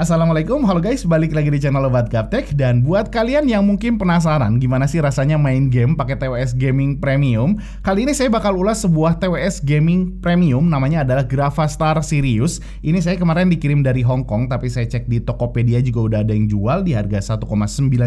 Assalamualaikum, halo guys, balik lagi di channel Obat Gaptek dan buat kalian yang mungkin penasaran gimana sih rasanya main game pakai TWS Gaming Premium, kali ini saya bakal ulas sebuah TWS Gaming Premium namanya adalah Gravastar Sirius. Ini saya kemarin dikirim dari Hong Kong tapi saya cek di Tokopedia juga udah ada yang jual di harga 1,9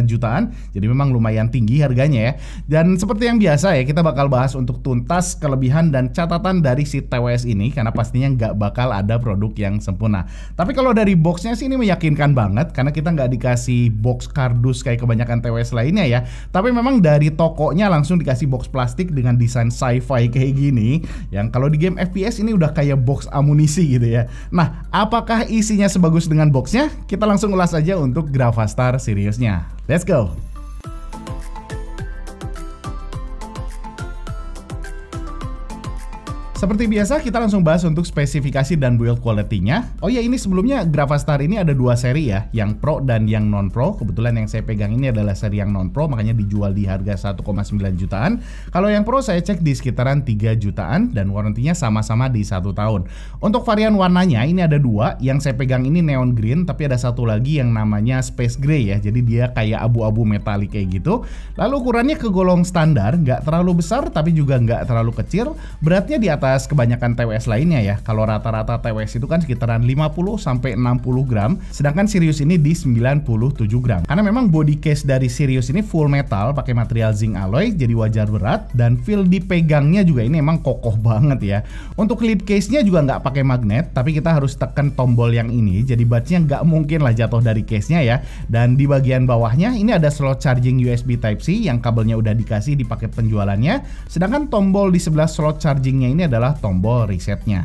jutaan. Jadi memang lumayan tinggi harganya ya. Dan seperti yang biasa ya, kita bakal bahas untuk tuntas kelebihan dan catatan dari si TWS ini karena pastinya nggak bakal ada produk yang sempurna. Tapi kalau dari boxnya sih ini meyakinkan banget karena kita nggak dikasih box kardus kayak kebanyakan TWS lainnya ya. Tapi memang dari tokonya langsung dikasih box plastik dengan desain sci-fi kayak gini. Yang kalau di game FPS ini udah kayak box amunisi gitu ya. Nah, apakah isinya sebagus dengan boxnya? Kita langsung ulas aja untuk Gravastar seriusnya. Let's go! Seperti biasa kita langsung bahas untuk spesifikasi dan build quality-nya. Oh ya ini sebelumnya Gravastar ini ada dua seri ya, yang pro dan yang non pro. Kebetulan yang saya pegang ini adalah seri yang non pro makanya dijual di harga 1,9 jutaan. Kalau yang pro saya cek di sekitaran 3 jutaan dan warantinya sama-sama di satu tahun. Untuk varian warnanya ini ada dua, yang saya pegang ini neon green tapi ada satu lagi yang namanya space gray ya. Jadi dia kayak abu-abu metalik kayak gitu. Lalu ukurannya kegolong standar, nggak terlalu besar tapi juga nggak terlalu kecil. Beratnya di atas kebanyakan TWS lainnya ya. Kalau rata-rata TWS itu kan sekitaran 50 sampai 60 gram, sedangkan Sirius ini di 97 gram. Karena memang body case dari Sirius ini full metal pakai material zinc alloy jadi wajar berat dan feel dipegangnya juga ini emang kokoh banget ya. Untuk lip case-nya juga nggak pakai magnet, tapi kita harus tekan tombol yang ini jadi batnya nggak mungkin lah jatuh dari case-nya ya. Dan di bagian bawahnya ini ada slot charging USB Type C yang kabelnya udah dikasih di paket penjualannya, sedangkan tombol di sebelah slot chargingnya ini adalah adalah tombol resetnya.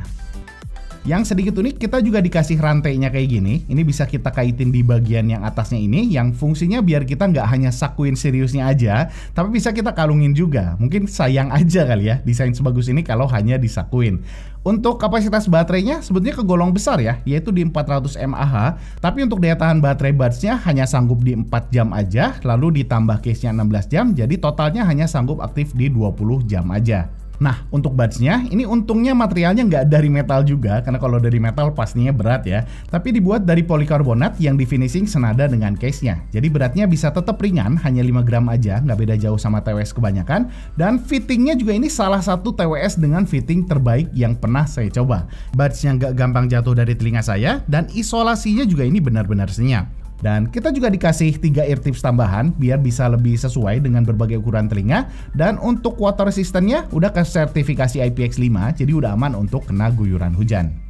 Yang sedikit unik, kita juga dikasih rantainya kayak gini. Ini bisa kita kaitin di bagian yang atasnya ini, yang fungsinya biar kita nggak hanya sakuin seriusnya aja, tapi bisa kita kalungin juga. Mungkin sayang aja kali ya, desain sebagus ini kalau hanya disakuin. Untuk kapasitas baterainya sebetulnya kegolong besar ya, yaitu di 400 mAh, tapi untuk daya tahan baterai buds hanya sanggup di 4 jam aja, lalu ditambah case-nya 16 jam, jadi totalnya hanya sanggup aktif di 20 jam aja. Nah, untuk budsnya, ini untungnya materialnya nggak dari metal juga, karena kalau dari metal pastinya berat ya. Tapi dibuat dari polikarbonat yang di finishing senada dengan case-nya. Jadi beratnya bisa tetap ringan, hanya 5 gram aja, nggak beda jauh sama TWS kebanyakan. Dan fittingnya juga ini salah satu TWS dengan fitting terbaik yang pernah saya coba. Badge-nya nggak gampang jatuh dari telinga saya, dan isolasinya juga ini benar-benar senyap. Dan kita juga dikasih tiga ear tips tambahan biar bisa lebih sesuai dengan berbagai ukuran telinga dan untuk water resistance-nya udah ke sertifikasi IPX5 jadi udah aman untuk kena guyuran hujan.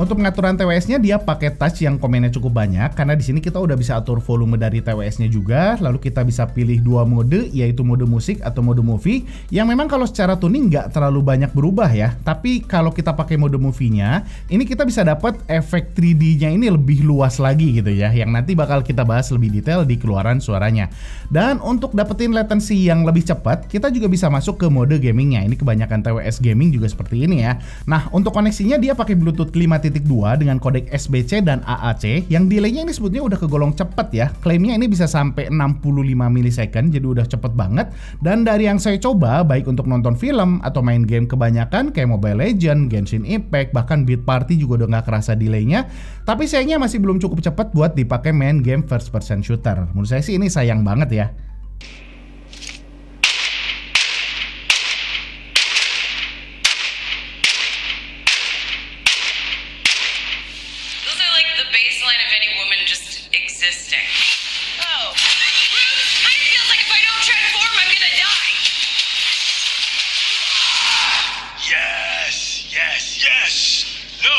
Untuk pengaturan TWS-nya dia pakai touch yang komennya cukup banyak karena di sini kita udah bisa atur volume dari TWS-nya juga. Lalu kita bisa pilih dua mode yaitu mode musik atau mode movie yang memang kalau secara tuning nggak terlalu banyak berubah ya. Tapi kalau kita pakai mode movie-nya ini kita bisa dapat efek 3D-nya ini lebih luas lagi gitu ya yang nanti bakal kita bahas lebih detail di keluaran suaranya. Dan untuk dapetin latency yang lebih cepat kita juga bisa masuk ke mode gamingnya. Ini kebanyakan TWS gaming juga seperti ini ya. Nah untuk koneksinya dia pakai Bluetooth 5 3.2 dengan kodek SBC dan AAC yang delaynya ini sebetulnya udah kegolong cepet ya. Klaimnya ini bisa sampai 65 milisecond jadi udah cepet banget. Dan dari yang saya coba baik untuk nonton film atau main game kebanyakan kayak Mobile Legend, Genshin Impact, bahkan Beat Party juga udah nggak kerasa delaynya. Tapi sayangnya masih belum cukup cepet buat dipakai main game first person shooter. Menurut saya sih ini sayang banget ya. baseline of any woman just existing. Oh, Ruth, I feel like if I don't transform, I'm gonna die. Yes, yes, yes. no.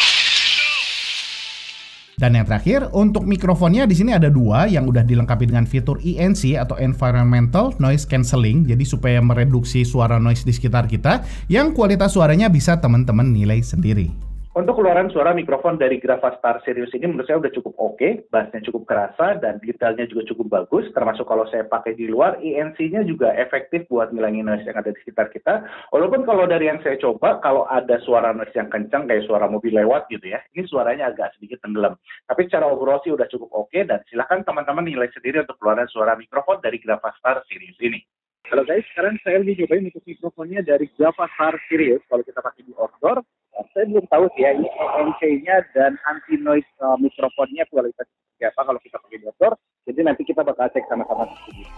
Dan yang terakhir, untuk mikrofonnya di sini ada dua yang udah dilengkapi dengan fitur ENC atau Environmental Noise Cancelling, jadi supaya mereduksi suara noise di sekitar kita, yang kualitas suaranya bisa teman-teman nilai sendiri. Untuk keluaran suara mikrofon dari Star Series ini menurut saya udah cukup oke, okay, bassnya cukup kerasa dan detailnya juga cukup bagus, termasuk kalau saya pakai di luar, inc e nya juga efektif buat ngilangin noise yang ada di sekitar kita. Walaupun kalau dari yang saya coba, kalau ada suara noise yang kencang kayak suara mobil lewat gitu ya, ini suaranya agak sedikit tenggelam. Tapi secara overall sih udah cukup oke okay, dan silahkan teman-teman nilai sendiri untuk keluaran suara mikrofon dari Star Series ini. Kalau guys, sekarang saya lagi cobain untuk mikrofonnya dari Java Star Series. Kalau kita pakai di outdoor, belum tahu sih ya ini ANC-nya dan anti noise uh, eh, mikrofonnya kualitas seperti apa kalau kita pakai dokter. Jadi nanti kita bakal cek sama-sama di studio.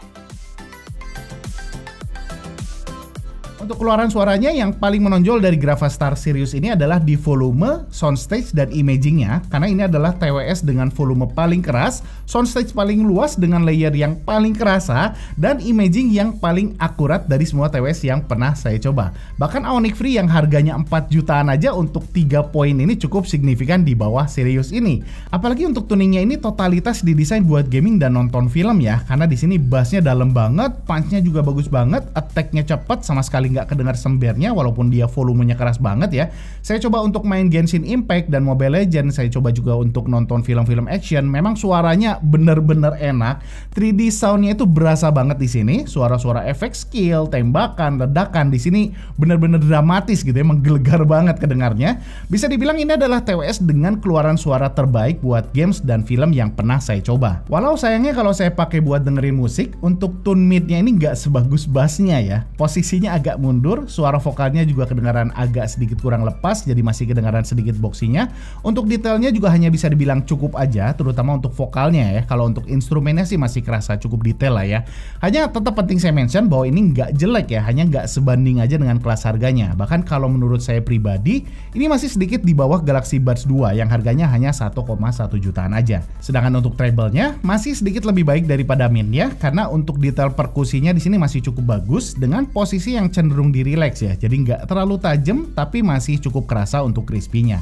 untuk keluaran suaranya yang paling menonjol dari Star Sirius ini adalah di volume, soundstage, dan imagingnya karena ini adalah TWS dengan volume paling keras, soundstage paling luas dengan layer yang paling kerasa, dan imaging yang paling akurat dari semua TWS yang pernah saya coba. Bahkan Aonic Free yang harganya 4 jutaan aja untuk 3 poin ini cukup signifikan di bawah Sirius ini. Apalagi untuk tuningnya ini totalitas didesain buat gaming dan nonton film ya, karena di sini bassnya dalam banget, punchnya juga bagus banget, attacknya cepat sama sekali nggak kedengar sembernya walaupun dia volumenya keras banget ya. Saya coba untuk main Genshin Impact dan Mobile Legends, saya coba juga untuk nonton film-film action. Memang suaranya bener-bener enak. 3D soundnya itu berasa banget di sini. Suara-suara efek skill, tembakan, ledakan di sini bener-bener dramatis gitu ya, menggelegar banget kedengarnya. Bisa dibilang ini adalah TWS dengan keluaran suara terbaik buat games dan film yang pernah saya coba. Walau sayangnya kalau saya pakai buat dengerin musik, untuk tune midnya ini nggak sebagus bassnya ya. Posisinya agak mundur, suara vokalnya juga kedengaran agak sedikit kurang lepas, jadi masih kedengaran sedikit boxinya. Untuk detailnya juga hanya bisa dibilang cukup aja, terutama untuk vokalnya ya. Kalau untuk instrumennya sih masih kerasa cukup detail lah ya. Hanya tetap penting saya mention bahwa ini nggak jelek ya, hanya nggak sebanding aja dengan kelas harganya. Bahkan kalau menurut saya pribadi, ini masih sedikit di bawah Galaxy Buds 2 yang harganya hanya 1,1 jutaan aja. Sedangkan untuk treble-nya masih sedikit lebih baik daripada min ya, karena untuk detail perkusinya di sini masih cukup bagus dengan posisi yang cenderung cenderung di relax ya, jadi nggak terlalu tajam tapi masih cukup kerasa untuk crispy-nya.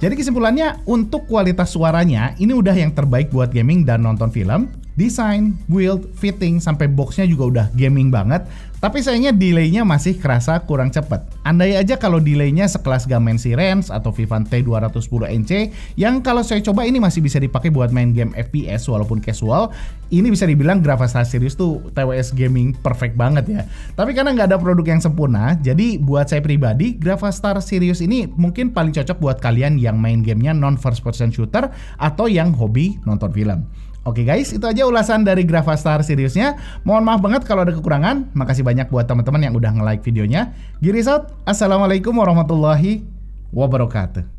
Jadi kesimpulannya untuk kualitas suaranya ini udah yang terbaik buat gaming dan nonton film desain, build, fitting, sampai boxnya juga udah gaming banget. Tapi sayangnya delaynya masih kerasa kurang cepat. Andai aja kalau delaynya sekelas Gamen Sirens atau Vivan T210NC yang kalau saya coba ini masih bisa dipakai buat main game FPS walaupun casual, ini bisa dibilang Gravastar Series tuh TWS gaming perfect banget ya. Tapi karena nggak ada produk yang sempurna, jadi buat saya pribadi Gravastar Series ini mungkin paling cocok buat kalian yang main gamenya non first person shooter atau yang hobi nonton film. Oke guys, itu aja ulasan dari Gravastar seriusnya. Mohon maaf banget kalau ada kekurangan. Makasih banyak buat teman-teman yang udah nge-like videonya. Girisot, Assalamualaikum warahmatullahi wabarakatuh.